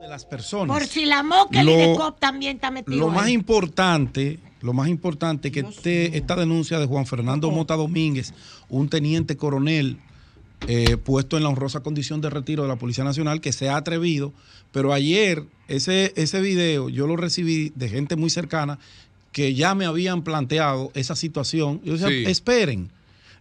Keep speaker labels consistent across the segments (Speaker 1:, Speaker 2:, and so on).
Speaker 1: De las personas. Por si la moca también está metido. Lo más importante lo más importante que esta denuncia de Juan Fernando Mota Domínguez, un teniente coronel eh, puesto en la honrosa condición de retiro de la Policía Nacional, que se ha atrevido, pero ayer ese, ese video yo lo recibí de gente muy cercana que ya me habían planteado esa situación. Yo decía, esperen,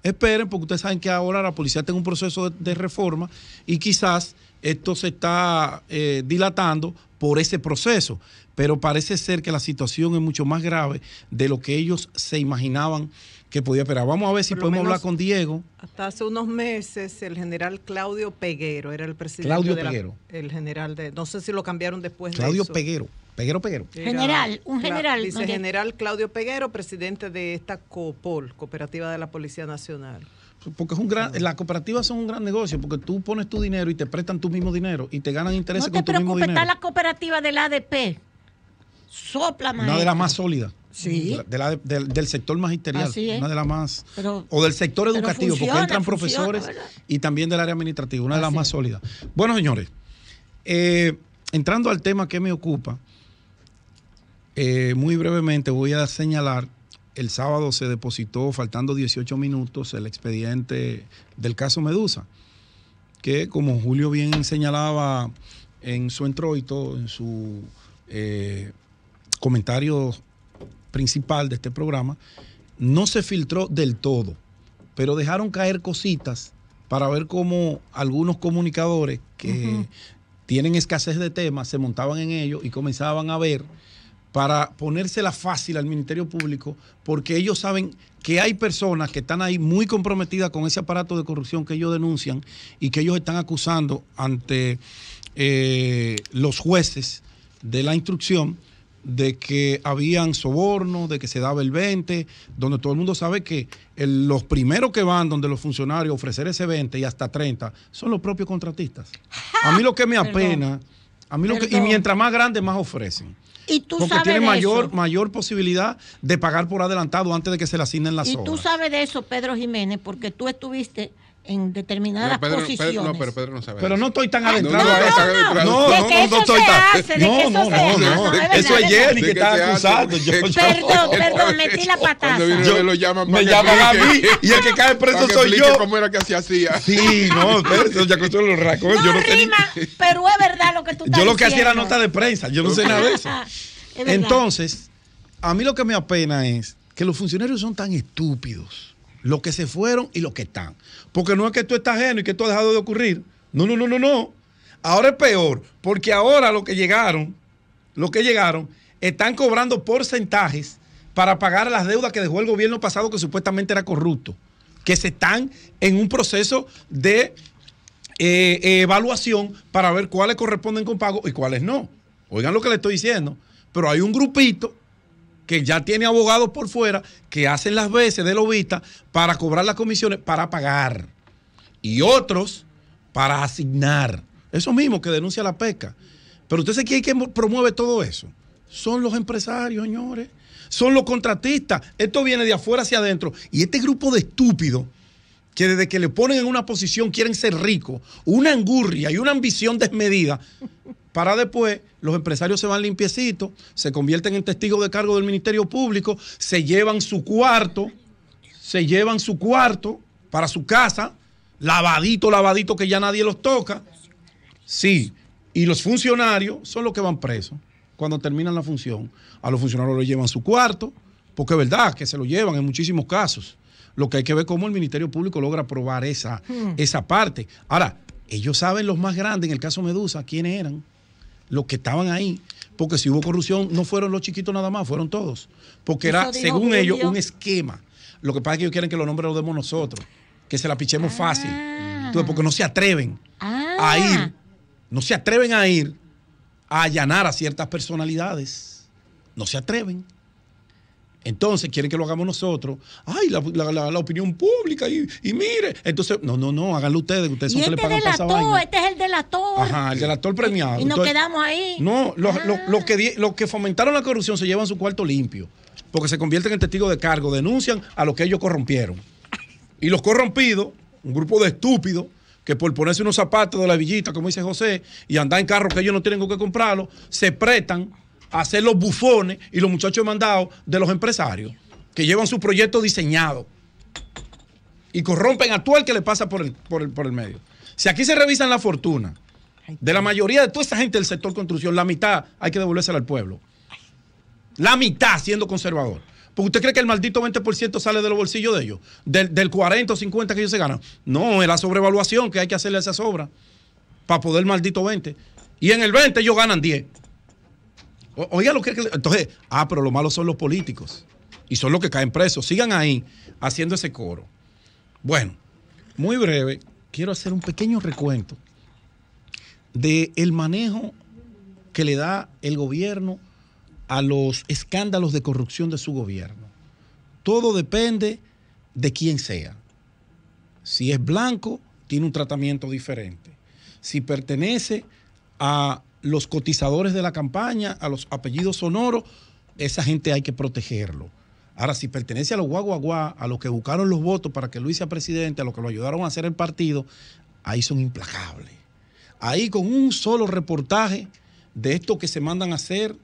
Speaker 1: esperen, porque ustedes saben que ahora la policía tiene un proceso de, reforma y quizás esto se está eh, dilatando por ese proceso. Pero parece ser que la situación es mucho más grave de lo que ellos se imaginaban que podía esperar. Vamos a ver si podemos hablar con Diego. Hasta hace unos meses el general Claudio Peguero era el presidente. Claudio Peguero. el general de... No sé si lo cambiaron después Claudio de eso. Peguero. Peguero, Peguero. General, un general. dice general Claudio Peguero, presidente de esta COPOL, Cooperativa de la Policía Nacional. Porque es un gran, las cooperativas son un gran negocio, porque tú pones tu dinero y te prestan tu mismo dinero y te ganan intereses con tu mismo dinero. No te preocupes, está la cooperativa del ADP. Sopla, maestro. Una de las más sólidas. Sí. del sector magisterial. Así Una de las más. o del sector educativo, porque entran profesores y también del área administrativa, una de las más sólidas. Bueno, señores, eh, entrando al tema que me ocupa, eh, muy brevemente voy a señalar, el sábado se depositó, faltando 18 minutos, el expediente del caso Medusa, que como Julio bien señalaba en su entroito, en su eh, comentario principal de este programa, no se filtró del todo, pero dejaron caer cositas para ver cómo algunos comunicadores que tienen escasez de temas se montaban en ello y comenzaban a ver para ponérsela fácil al Ministerio Público, porque ellos saben que hay personas que están ahí muy comprometidas con ese aparato de corrupción que ellos denuncian y que ellos están acusando ante eh, los jueces de la instrucción de que habían sobornos, de que se daba el 20, donde todo el mundo sabe que los primeros que van donde los funcionarios ofrecer ese 20 y hasta 30 son los propios contratistas. A mí lo que me apena y mientras más grande, más ofrecen. ¿Y tú porque sabes tiene mayor, mayor posibilidad de pagar por adelantado antes de que se le asignen las obras. Y tú sabes de eso, Pedro Jiménez, porque tú estuviste en determinadas posiciones. pero no estoy tan adentrado. No, no, no, no, no, no Eso es Jenny que está acusando. Perdón, perdón, metí la patada. Me llaman a mí y el que cae preso soy yo. que Sí, no, pero ya los No rima, pero es verdad lo que tú estás Yo lo que hacía era nota de prensa, yo no sé nada de eso. Entonces, a mí lo que me apena es que los funcionarios son tan estúpidos los que se fueron y los que están. Porque no es que esto está ajeno y que esto ha dejado de ocurrir. No, no, no, no, no. Ahora es peor, porque ahora los que llegaron, los que llegaron, están cobrando porcentajes para pagar las deudas que dejó el gobierno pasado que supuestamente era corrupto, que se están en un proceso de eh, evaluación para ver cuáles corresponden con pago y cuáles no. Oigan lo que le estoy diciendo, pero hay un grupito que ya tiene abogados por fuera que hacen las veces de lobista para cobrar las comisiones para pagar y otros para asignar. Eso mismo que denuncia la pesca. Pero usted sabe quién que promueve todo eso. Son los empresarios, señores. Son los contratistas. Esto viene de afuera hacia adentro. Y este grupo de estúpidos que desde que le ponen en una posición quieren ser ricos, una angurria y una ambición desmedida, para después los empresarios se van limpiecitos, se convierten en testigos de cargo del Ministerio Público, se llevan su cuarto, se llevan su cuarto para su casa, lavadito, lavadito que ya nadie los toca. Sí, y los funcionarios son los que van presos cuando terminan la función. A los funcionarios los llevan su cuarto, porque es verdad que se lo llevan en muchísimos casos. Lo que hay que ver cómo el Ministerio Público logra probar esa, hmm. esa parte. Ahora, ellos saben los más grandes, en el caso Medusa, quiénes eran los que estaban ahí. Porque si hubo corrupción, no fueron los chiquitos nada más, fueron todos. Porque era, según ellos, un esquema. Lo que pasa es que ellos quieren que los nombres los demos nosotros, que se la pichemos ah. fácil. porque no se atreven a ah. ir, no se atreven a ir a allanar a ciertas personalidades. No se atreven. Entonces quieren que lo hagamos nosotros. Ay, la, opinión pública y, mire. Entonces, no, no, no, háganlo ustedes. Ustedes son este que le este, este es el delator. Ajá, el delator premiado. Y, nos quedamos ahí. No, los, ah. que, fomentaron la corrupción se llevan su cuarto limpio. Porque se convierten en testigos de cargo. Denuncian a los que ellos corrompieron. Y los corrompidos, un grupo de estúpidos, que por ponerse unos zapatos de la villita, como dice José, y andar en carro que ellos no tienen con qué comprarlo, se prestan hacer los bufones y los muchachos mandados de los empresarios que llevan su proyecto diseñado y corrompen a todo el que le pasa por el, por el, medio. Si aquí se revisan la fortuna de la mayoría de toda esta gente del sector construcción, la mitad hay que devolvérsela al pueblo. La mitad siendo conservador. Porque usted cree que el maldito 20% sale de los bolsillos de ellos, del, del 40 o 50 que ellos se ganan. No, es la sobrevaluación que hay que hacerle a esas obras para poder maldito 20. Y en el 20 ellos ganan 10 oiga lo que. Entonces, ah, pero lo malo son los políticos. Y son los que caen presos. Sigan ahí haciendo ese coro. Bueno, muy breve, quiero hacer un pequeño recuento del el manejo que le da el gobierno a los escándalos de corrupción de su gobierno. Todo depende de quién sea. Si es blanco, tiene un tratamiento diferente. Si pertenece a los cotizadores de la campaña, a los apellidos sonoros, esa gente hay que protegerlo. Ahora, si pertenece a los guaguaguá, a los que buscaron los votos para que Luis sea presidente, a los que lo ayudaron a hacer el partido, ahí son implacables. Ahí con un solo reportaje de esto que se mandan a hacer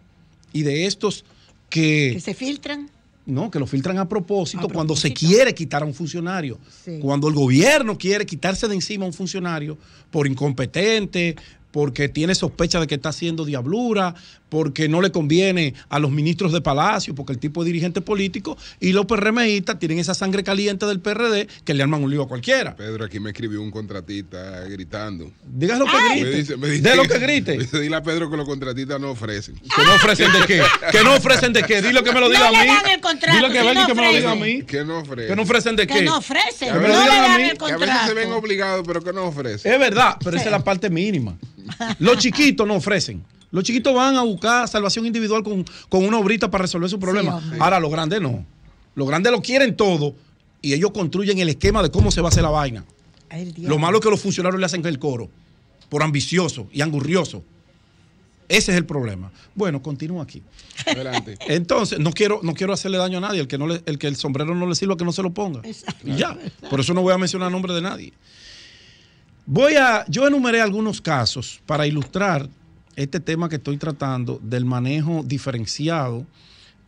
Speaker 1: y de estos que... Que se filtran. No, que lo filtran a propósito, cuando se quiere quitar a un funcionario. Cuando el gobierno quiere quitarse de encima a un funcionario por incompetente, porque tiene sospecha de que está haciendo diablura, porque no le conviene a los ministros de Palacio, porque el tipo es dirigente político, y los PRMistas tienen esa sangre caliente del PRD que le arman un lío a cualquiera. Pedro, aquí me escribió un contratista gritando. Dígalo lo que grite. de lo que grite. dile a Pedro que los contratistas no ofrecen. ¿Que no ofrecen de qué? ¿Que no ofrecen de qué? Dilo que me lo diga a mí. Dilo que, no me lo diga a mí. ¿Que no ofrecen? ¿Que no ofrecen de qué? Que no ofrecen. Que, no le dan el contrato. a se ven obligados, pero que no ofrecen. Es verdad, pero esa es la parte mínima. Los chiquitos no ofrecen. Los chiquitos van a buscar salvación individual con, una obrita para resolver su problema. Ahora, los grandes no. Los grandes lo quieren todo y ellos construyen el esquema de cómo se va a hacer la vaina. lo malo es que los funcionarios le hacen el coro por ambicioso y angurrioso. Ese es el problema. Bueno, continúo aquí. Adelante. Entonces, no quiero, no quiero hacerle daño a nadie. El que, no el que el sombrero no le sirva, que no se lo ponga. ya. Por eso no voy a mencionar nombre de nadie. Voy a, yo enumeré algunos casos para ilustrar este tema que estoy tratando del manejo diferenciado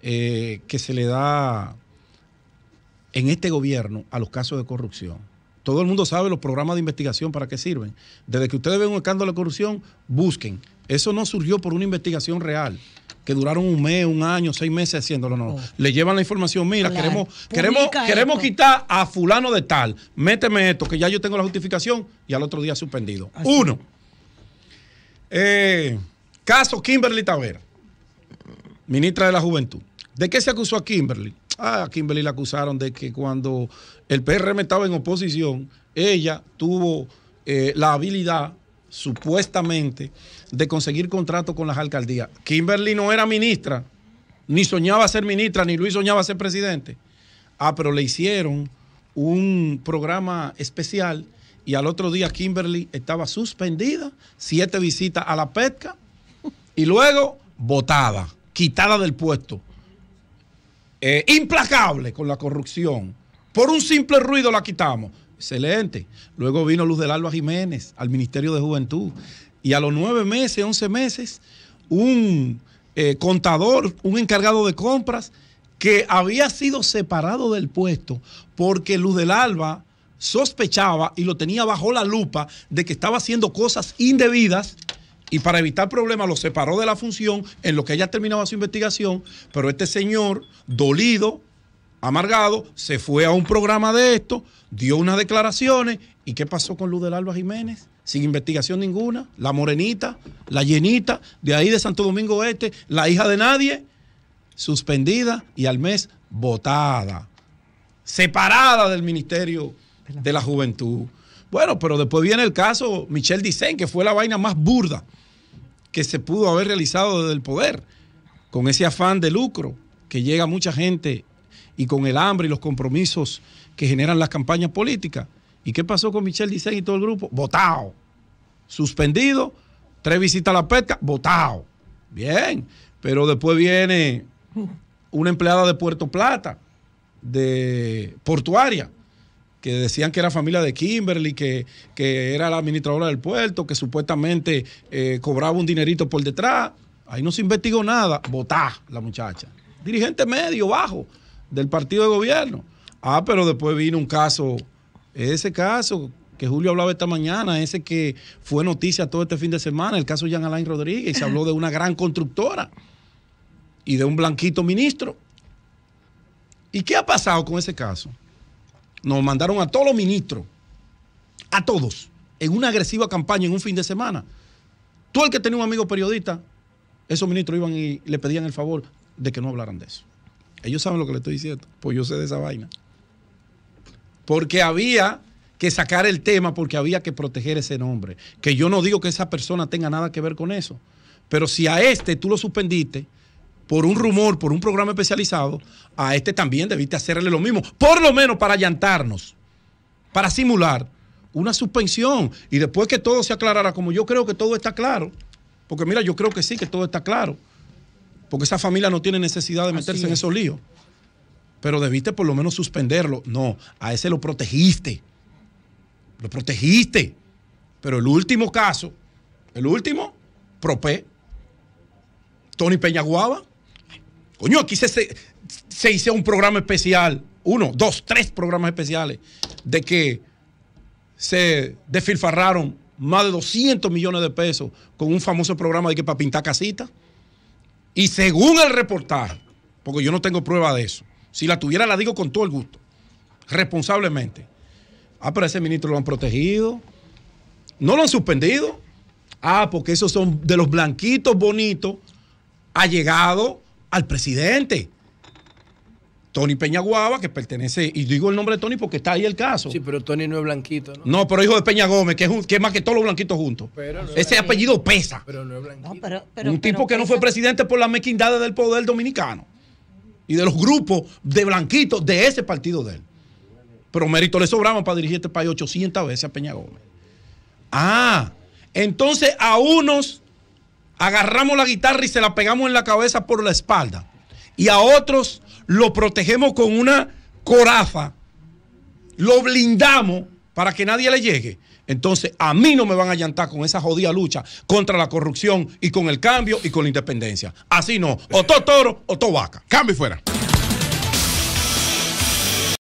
Speaker 1: eh, que se le da en este gobierno a los casos de corrupción. Todo el mundo sabe los programas de investigación para qué sirven. Desde que ustedes ven un escándalo de corrupción, busquen. Eso no surgió por una investigación real que duraron un mes, un año, seis meses haciéndolo, no. Oh. Le llevan la información, mira, queremos, queremos, queremos quitar a fulano de tal, méteme esto, que ya yo tengo la justificación y al otro día suspendido. Uno, eh, caso Kimberly Tavera, ministra de la Juventud. ¿De qué se acusó a Kimberly? Ah, a Kimberly la acusaron de que cuando el PRM estaba en oposición, ella tuvo eh, la habilidad supuestamente de conseguir contrato con las alcaldías. Kimberly no era ministra, ni soñaba ser ministra, ni Luis soñaba ser presidente. Ah, pero le hicieron un programa especial y al otro día Kimberly estaba suspendida, siete visitas a la pesca y luego votada, quitada del puesto. Eh, implacable con la corrupción. Por un simple ruido la quitamos. Excelente. Luego vino Luz del Alba Jiménez al Ministerio de Juventud. Y a los nueve meses, once meses, un eh, contador, un encargado de compras, que había sido separado del puesto porque Luz del Alba sospechaba y lo tenía bajo la lupa de que estaba haciendo cosas indebidas y para evitar problemas lo separó de la función en lo que ella terminaba su investigación, pero este señor, dolido, amargado, se fue a un programa de esto, dio unas declaraciones, ¿y qué pasó con Luz del Alba Jiménez? Sin investigación ninguna, la morenita, la llenita, de ahí de Santo Domingo Este, la hija de nadie, suspendida y al mes votada, separada del Ministerio de la Juventud. Bueno, pero después viene el caso Michel Dicen, que fue la vaina más burda que se pudo haber realizado desde el poder, con ese afán de lucro que llega a mucha gente y con el hambre y los compromisos que generan las campañas políticas. ¿Y qué pasó con Michel Dicen y todo el grupo? Votado. Suspendido, tres visitas a la pesca, votado. Bien, pero después viene una empleada de Puerto Plata, de portuaria, que decían que era familia de Kimberly, que, era la administradora del puerto, que supuestamente eh, cobraba un dinerito por detrás. Ahí no se investigó nada. botá la muchacha. Dirigente medio, bajo, del partido de gobierno. Ah, pero después vino un caso, ese caso que Julio hablaba esta mañana, ese que fue noticia todo este fin de semana, el caso Jean Alain Rodríguez, y se habló de una gran constructora y de un blanquito ministro. ¿Y qué ha pasado con ese caso? nos mandaron a todos los ministros, a todos, en una agresiva campaña en un fin de semana. Tú el que tenía un amigo periodista, esos ministros iban y le pedían el favor de que no hablaran de eso. Ellos saben lo que le estoy diciendo, pues yo sé de esa vaina. Porque había que sacar el tema porque había que proteger ese nombre. Que yo no digo que esa persona tenga nada que ver con eso, pero si a este tú lo suspendiste, por un rumor, por un programa especializado, a este también debiste hacerle lo mismo, por lo menos para allantarnos, para simular una suspensión y después que todo se aclarara, como yo creo que todo está claro, porque mira, yo creo que sí, que todo está claro, porque esa familia no tiene necesidad de meterse en esos líos, pero debiste por lo menos suspenderlo, no, a ese lo protegiste, lo protegiste, pero el último caso, el último, Propé, Tony Peñaguaba, Coño, aquí se, hizo un programa especial, uno, dos, tres programas especiales, de que se desfilfarraron más de 200 millones de pesos con un famoso programa de que para pintar casitas. Y según el reportaje, porque yo no tengo prueba de eso, si la tuviera la digo con todo el gusto, responsablemente. Ah, pero ese ministro lo han protegido. No lo han suspendido. Ah, porque esos son de los blanquitos bonitos, allegados al presidente. Tony Peña Peñaguaba, que pertenece, y digo el nombre de Tony porque está ahí el caso. Sí, pero Tony no es blanquito, ¿no? No, pero hijo de Peña Gómez, que es, más que todos los blanquitos juntos.
Speaker 2: Ese apellido pesa.
Speaker 1: Pero no es blanquito. un tipo que no fue presidente por la mezquindad del poder dominicano y de los grupos de blanquitos de ese partido de él. Pero mérito le sobraba para dirigir este país 800 veces a Peña Gómez. Ah, entonces a unos agarramos la guitarra y se la pegamos en la cabeza por la espalda. Y a otros lo protegemos con una coraza, lo blindamos para que nadie le llegue. Entonces, a mí no me van a llantar con esa jodida lucha contra la corrupción y con el cambio y con la independencia. Así no. O eh. todo toro o to vaca. Cambio fuera.